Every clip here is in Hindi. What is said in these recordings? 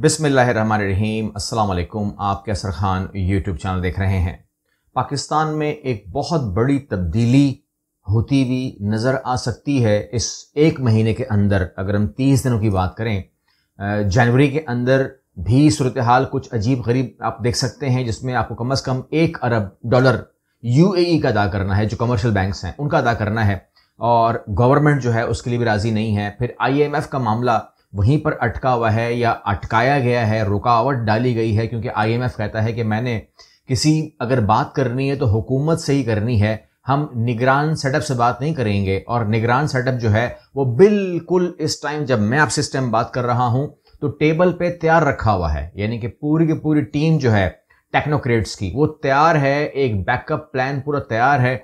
बिसमीम अल्लाम आप कैसर खान यूट्यूब चैनल देख रहे हैं पाकिस्तान में एक बहुत बड़ी तब्दीली होती हुई नज़र आ सकती है इस एक महीने के अंदर अगर हम तीस दिनों की बात करें जनवरी के अंदर भी सूरत हाल कुछ अजीब गरीब आप देख सकते हैं जिसमें आपको कम अज़ कम एक अरब डॉलर यू का अदा करना है जो कमर्शियल बैंक्स हैं उनका अदा करना है और गवर्नमेंट जो है उसके लिए भी राज़ी नहीं है फिर आई का मामला वहीं पर अटका हुआ है या अटकाया गया है रुकावट डाली गई है क्योंकि आई कहता है कि मैंने किसी अगर बात करनी है तो हुकूमत से ही करनी है हम निगरान सेटअप से बात नहीं करेंगे और निगरान सेटअप जो है वो बिल्कुल इस टाइम जब मैं आपसे इस टाइम बात कर रहा हूं तो टेबल पे तैयार रखा हुआ है यानी कि पूरी की पूरी टीम जो है टेक्नोक्रेट्स की वो तैयार है एक बैकअप प्लान पूरा तैयार है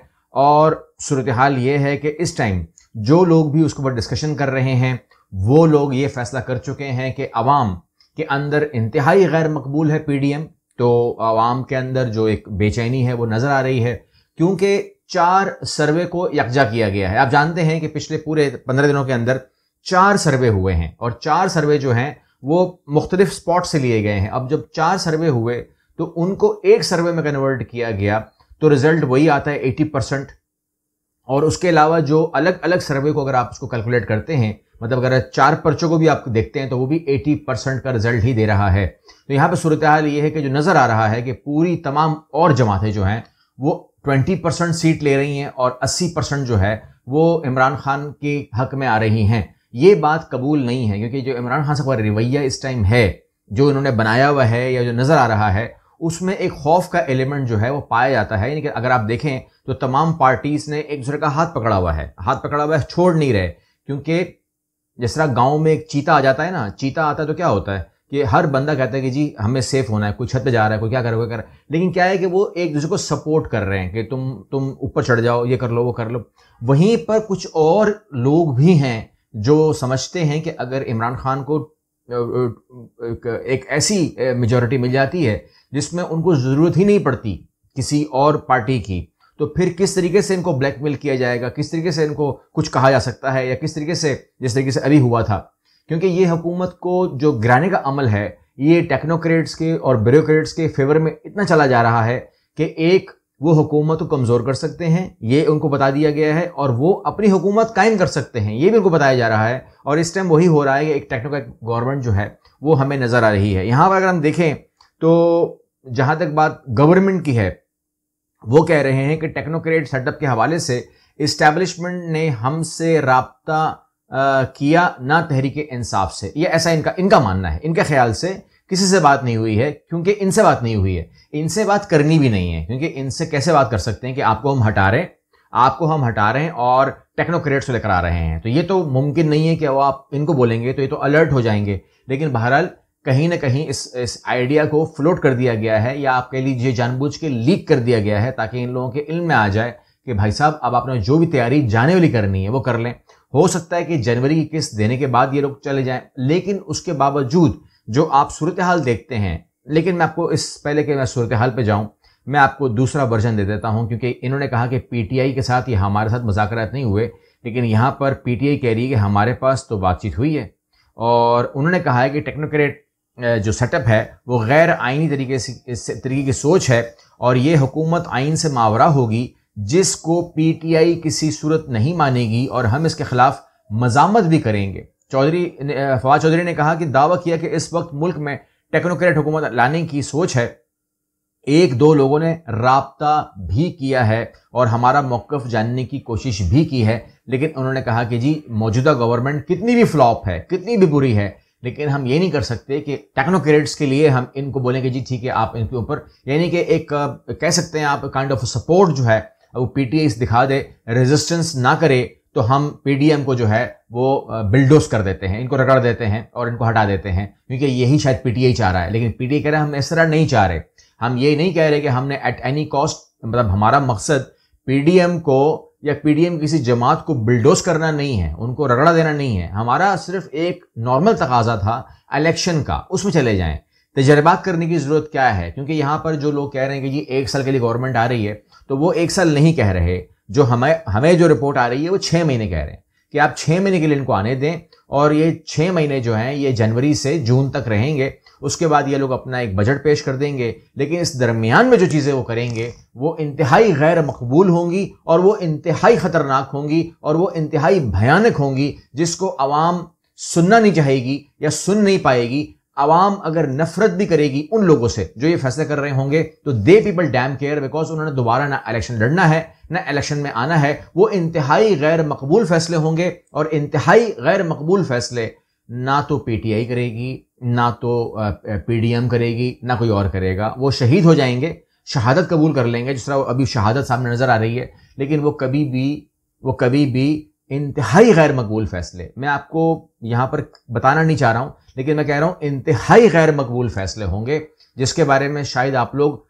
और सूरत हाल ये है कि इस टाइम जो लोग भी उसके ऊपर डिस्कशन कर रहे हैं वो लोग ये फैसला कर चुके हैं कि अवाम के अंदर इंतहाई गैर मकबूल है पीडीएम तो आवाम के अंदर जो एक बेचैनी है वो नज़र आ रही है क्योंकि चार सर्वे को यकजा किया गया है आप जानते हैं कि पिछले पूरे पंद्रह दिनों के अंदर चार सर्वे हुए हैं और चार सर्वे जो हैं वो मुख्तलिफ स्पॉट से लिए गए हैं अब जब चार सर्वे हुए तो उनको एक सर्वे में कन्वर्ट किया गया तो रिजल्ट वही आता है एटी परसेंट और उसके अलावा जो अलग अलग सर्वे को अगर आप उसको कैलकुलेट करते हैं मतलब अगर चार पर्चों को भी आप देखते हैं तो वो भी 80 परसेंट का रिजल्ट ही दे रहा है तो यहाँ पर सूरत हाल ये है कि जो नज़र आ रहा है कि पूरी तमाम और जमातें जो हैं वो 20 परसेंट सीट ले रही हैं और 80 परसेंट जो है वो इमरान खान के हक में आ रही हैं ये बात कबूल नहीं है क्योंकि जो इमरान खान साहब का रवैया इस टाइम है जो इन्होंने बनाया हुआ है या जो नज़र आ रहा है उसमें एक खौफ का एलिमेंट जो है वो पाया जाता है यानी कि अगर आप देखें तो तमाम पार्टीज़ ने एक दूसरे का हाथ पकड़ा हुआ है हाथ पकड़ा हुआ है छोड़ नहीं रहे क्योंकि जिस तरह गाँव में एक चीता आ जाता है ना चीता आता है तो क्या होता है कि हर बंदा कहता है कि जी हमें सेफ होना है कोई छत पे जा रहा है कोई क्या करोगे कर लेकिन क्या है कि वो एक दूसरे को सपोर्ट कर रहे हैं कि तुम तुम ऊपर चढ़ जाओ ये कर लो वो कर लो वहीं पर कुछ और लोग भी हैं जो समझते हैं कि अगर इमरान खान को एक ऐसी मेजोरिटी मिल जाती है जिसमें उनको ज़रूरत ही नहीं पड़ती किसी और पार्टी की तो फिर किस तरीके से इनको ब्लैकमेल किया जाएगा किस तरीके से इनको कुछ कहा जा सकता है या किस तरीके से जिस तरीके से अभी हुआ था क्योंकि ये हुकूमत को जो गिराने का अमल है ये टेक्नोक्रेट्स के और ब्यूरोक्रेट्स के फेवर में इतना चला जा रहा है कि एक वो हुकूमत को कमज़ोर कर सकते हैं ये उनको बता दिया गया है और वो अपनी हुकूमत कायम कर सकते हैं ये भी उनको बताया जा रहा है और इस टाइम वही हो रहा है कि एक टेक्नोक्रेट गवर्नमेंट जो है वो हमें नज़र आ रही है यहाँ पर अगर हम देखें तो जहां तक बात गवर्नमेंट की है वो कह रहे हैं कि टेक्नोक्रेट सेटअप के हवाले से इस्टेब्लिशमेंट ने हमसे रबता किया ना तहरीक इंसाफ से ये ऐसा इनका इनका मानना है इनके ख्याल से किसी से बात नहीं हुई है क्योंकि इनसे बात नहीं हुई है इनसे बात करनी भी नहीं है क्योंकि इनसे कैसे बात कर सकते हैं कि आपको हम हटा रहे हैं आपको हम हटा रहे हैं और टेक्नोक्रेट्स लेकर आ रहे हैं तो ये तो मुमकिन नहीं है कि वो आप इनको बोलेंगे तो ये तो अलर्ट हो जाएंगे लेकिन बहरहाल कहीं ना कहीं इस इस आइडिया को फ्लोट कर दिया गया है या आप कह लीजिए जानबूझ के लीक कर दिया गया है ताकि इन लोगों के इल्म में आ जाए कि भाई साहब अब आपने जो भी तैयारी जाने वाली करनी है वो कर लें हो सकता है कि जनवरी की किस्त देने के बाद ये लोग चले जाएं लेकिन उसके बावजूद जो आप सूरत हाल देखते हैं लेकिन मैं आपको इस पहले के मैं सूरत हाल पर जाऊँ मैं आपको दूसरा वर्जन दे देता हूँ क्योंकि इन्होंने कहा कि पीटीआई के साथ ये हमारे साथ मुजाकर नहीं हुए लेकिन यहाँ पर पीटीआई कह रही है कि हमारे पास तो बातचीत हुई है और उन्होंने कहा है कि टेक्नोक्रेट जो सेटअप है वो गैर आइनी तरीके से तरीके की सोच है और ये हुकूमत आइन से मावरा होगी जिसको पीटीआई किसी सूरत नहीं मानेगी और हम इसके खिलाफ मजामत भी करेंगे चौधरी फवाद चौधरी ने कहा कि दावा किया कि इस वक्त मुल्क में टेक्नोक्रेट हुकूमत लाने की सोच है एक दो लोगों ने रबता भी किया है और हमारा मौकफ जानने की कोशिश भी की है लेकिन उन्होंने कहा कि जी मौजूदा गवर्नमेंट कितनी भी फ्लॉप है कितनी भी बुरी है लेकिन हम ये नहीं कर सकते कि टेक्नोक्रेट्स के लिए हम इनको बोलें कि जी ठीक है आप इनके ऊपर यानी कि एक कह सकते हैं आप काइंड ऑफ सपोर्ट जो है वो पी दिखा दे रेजिस्टेंस ना करे तो हम पी को जो है वो बिल्डोस कर देते हैं इनको रगड़ देते हैं और इनको हटा देते हैं क्योंकि यही शायद पीटीआई चाह रहा है लेकिन पी कह रहे हैं हम इस तरह नहीं चाह रहे हम ये नहीं कह रहे कि हमने एट एनी कॉस्ट मतलब हमारा मकसद पी को या पीडीएम किसी जमात को बिल्डोज करना नहीं है उनको रगड़ा देना नहीं है हमारा सिर्फ एक नॉर्मल तकाजा था इलेक्शन का उसमें चले जाएं तजर्बात करने की ज़रूरत क्या है क्योंकि यहाँ पर जो लोग कह रहे हैं कि जी एक साल के लिए गवर्नमेंट आ रही है तो वो एक साल नहीं कह रहे जो हमें हमें जो रिपोर्ट आ रही है वो छः महीने कह रहे हैं कि आप छः महीने के लिए इनको आने दें और ये छः महीने जो हैं ये जनवरी से जून तक रहेंगे उसके बाद ये लोग अपना एक बजट पेश कर देंगे लेकिन इस दरमियान में जो चीज़ें वो करेंगे वो इंतहाई गैर मकबूल होंगी और वो इंतहाई ख़तरनाक होंगी और वो इंतहाई भयानक होंगी जिसको आवाम सुनना नहीं चाहेगी या सुन नहीं पाएगी आवाम अगर नफरत भी करेगी उन लोगों से जो ये फैसले कर रहे होंगे तो they people damn care because उन्होंने दोबारा ना इलेक्शन लड़ना है ना इलेक्शन में आना है वो इंतहाई गैर मकबूल फैसले होंगे और इंतहाई गैर मकबूल फैसले ना तो पीटीआई करेगी ना तो पीडीएम करेगी ना कोई और करेगा वो शहीद हो जाएंगे शहादत कबूल कर लेंगे जिस तरह अभी शहादत सामने नज़र आ रही है लेकिन वो कभी भी वो कभी भी इंतहाई गैर मकबूल फैसले मैं आपको यहाँ पर बताना नहीं चाह रहा हूँ लेकिन मैं कह रहा हूँ इंतहाई गैर मकबूल फैसले होंगे जिसके बारे में शायद आप लोग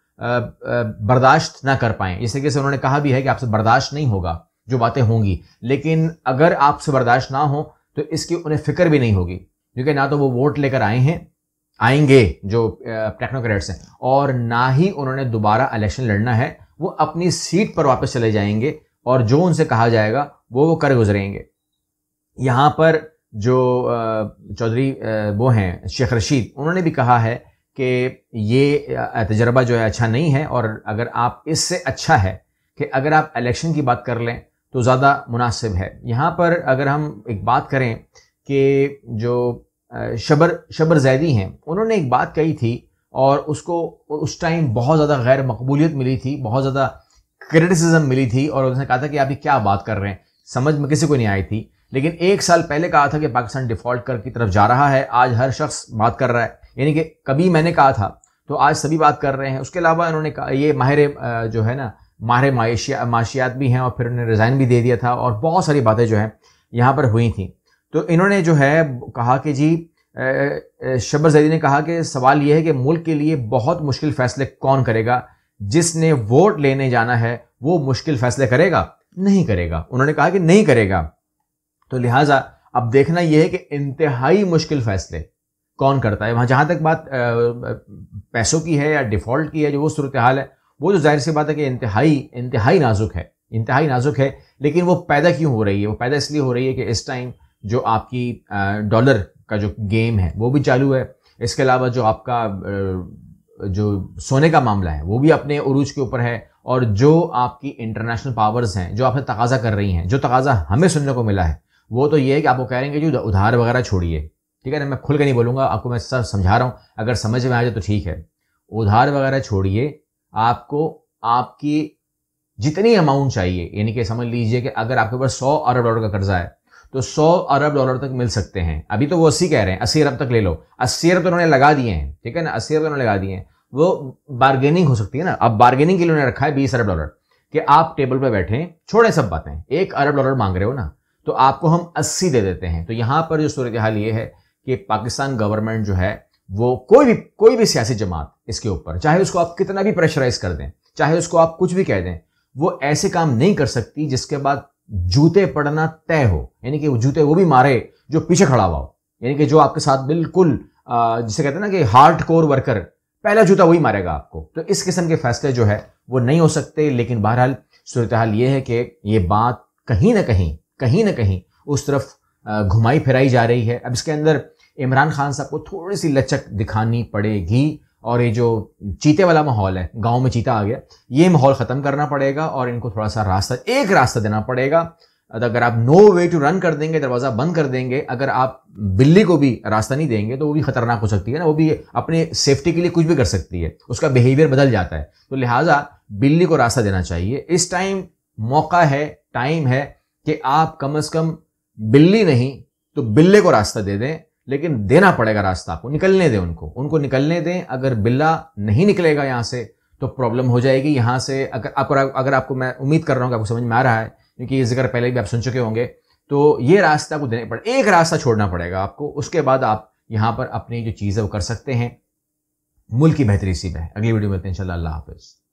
बर्दाश्त ना कर पाएं इस तरीके से उन्होंने कहा भी है कि आपसे बर्दाश्त नहीं होगा जो बातें होंगी लेकिन अगर आपसे बर्दाश्त ना हो तो इसकी उन्हें फिक्र भी नहीं होगी क्योंकि ना तो वो वोट लेकर आए हैं आएंगे जो टेक्नोक्रेट्स हैं और ना ही उन्होंने दोबारा इलेक्शन लड़ना है वो अपनी सीट पर वापस चले जाएंगे और जो उनसे कहा जाएगा वो वो कर गुजरेंगे यहाँ पर जो चौधरी वो हैं शेख रशीद उन्होंने भी कहा है कि ये तजर्बा जो है अच्छा नहीं है और अगर आप इससे अच्छा है कि अगर आप इलेक्शन की बात कर लें तो ज़्यादा मुनासिब है यहाँ पर अगर हम एक बात करें कि जो शबर शबर जैदी हैं उन्होंने एक बात कही थी और उसको उस टाइम बहुत ज़्यादा गैर मकबूलियत मिली थी बहुत ज़्यादा क्रिटिसिज्म मिली थी और उसने कहा था कि आप ये क्या बात कर रहे हैं समझ में किसी को नहीं आई थी लेकिन एक साल पहले कहा था कि पाकिस्तान डिफॉल्ट कर की तरफ जा रहा है आज हर शख्स बात कर रहा है यानी कि कभी मैंने कहा था तो आज सभी बात कर रहे हैं उसके अलावा इन्होंने कहा ये माहिर जो है ना माहिर माशिया माशियात भी हैं और फिर उन्होंने रिज़ाइन भी दे दिया था और बहुत सारी बातें जो हैं यहाँ पर हुई थी तो इन्होंने जो है कहा कि जी शबर जैदी ने कहा कि सवाल यह है कि मुल्क के लिए बहुत मुश्किल फैसले कौन करेगा जिसने वोट लेने जाना है वो मुश्किल फैसले करेगा नहीं करेगा उन्होंने कहा कि नहीं करेगा तो लिहाजा अब देखना यह है कि इंतहाई मुश्किल फैसले कौन करता है वहां जहां तक बात पैसों की है या डिफ़ॉल्ट की है जो वो सूरत हाल है वो जो तो जाहिर सी बात है कि इंतहाई इंतहाई नाजुक है इंतहाई नाजुक है लेकिन वो पैदा क्यों हो रही है वो पैदा इसलिए हो रही है कि इस टाइम जो आपकी डॉलर का जो गेम है वो भी चालू है इसके अलावा जो आपका जो सोने का मामला है वो भी अपने अरूज के ऊपर है और जो आपकी इंटरनेशनल पावर्स हैं जो आपने तकाजा कर रही हैं जो तकाजा हमें सुनने को मिला है वो तो ये है कि आपको कह रहे हैं कि उधार वगैरह छोड़िए ठीक है ना मैं खुल के नहीं बोलूँगा आपको मैं सब समझा रहा हूँ अगर समझ में आ जाए तो ठीक है उधार वगैरह छोड़िए आपको आपकी जितनी अमाउंट चाहिए यानी कि समझ लीजिए कि अगर आपके पास सौ अरब डॉलर का कर्जा है तो 100 अरब डॉलर तक मिल सकते हैं अभी तो वो अस्सी कह रहे हैं अस्सी अरब तक ले लो अस्सी अरब तो उन्होंने लगा दिए हैं ठीक है ना अस्सी अरब तो उन्होंने लगा दिए हैं वो बार्गेनिंग हो सकती है ना अब बार्गेनिंग के लिए उन्होंने रखा है बीस अरब डॉलर कि आप टेबल पर बैठे छोड़े सब बातें एक अरब डॉलर मांग रहे हो ना तो आपको हम अस्सी दे देते हैं तो यहाँ पर जो सूरत हाल ये है कि पाकिस्तान गवर्नमेंट जो है वो कोई भी कोई भी सियासी जमात इसके ऊपर चाहे उसको आप कितना भी प्रेशराइज कर दें चाहे उसको आप कुछ भी कह दें वो ऐसे काम नहीं कर सकती जिसके बाद जूते पड़ना तय हो यानी कि जूते वो भी मारे जो पीछे खड़ा हुआ हो यानी कि जो आपके साथ बिल्कुल जिसे कहते हैं ना कि हार्ड कोर वर्कर पहला जूता वही मारेगा आपको तो इस किस्म के फैसले जो है वो नहीं हो सकते लेकिन बहरहाल सूरत हाल ये है कि ये बात कहीं ना कहीं कहीं ना कहीं उस तरफ घुमाई फिराई जा रही है अब इसके अंदर इमरान खान साहब को थोड़ी सी लचक दिखानी पड़ेगी और ये जो चीते वाला माहौल है गांव में चीता आ गया ये माहौल ख़त्म करना पड़ेगा और इनको थोड़ा सा रास्ता एक रास्ता देना पड़ेगा अगर आप नो वे टू रन कर देंगे दरवाज़ा बंद कर देंगे अगर आप बिल्ली को भी रास्ता नहीं देंगे तो वो भी खतरनाक हो सकती है ना वो भी अपने सेफ्टी के लिए कुछ भी कर सकती है उसका बिहेवियर बदल जाता है तो लिहाजा बिल्ली को रास्ता देना चाहिए इस टाइम मौका है टाइम है कि आप कम अज़ कम बिल्ली नहीं तो बिल्ले को रास्ता दे दें लेकिन देना पड़ेगा रास्ता आपको निकलने दें उनको उनको निकलने दें अगर बिल्ला नहीं निकलेगा यहाँ से तो प्रॉब्लम हो जाएगी यहाँ से अगर आपको अगर आपको मैं उम्मीद कर रहा हूँ आपको समझ में आ रहा है क्योंकि ये जिक्र पहले भी आप सुन चुके होंगे तो ये रास्ता आपको देने पड़े एक रास्ता छोड़ना पड़ेगा आपको उसके बाद आप यहाँ पर अपनी जो चीज़ है वो कर सकते हैं मुल्क की बेहतरी सी में अगली वीडियो में मिलते हैं हाफिज़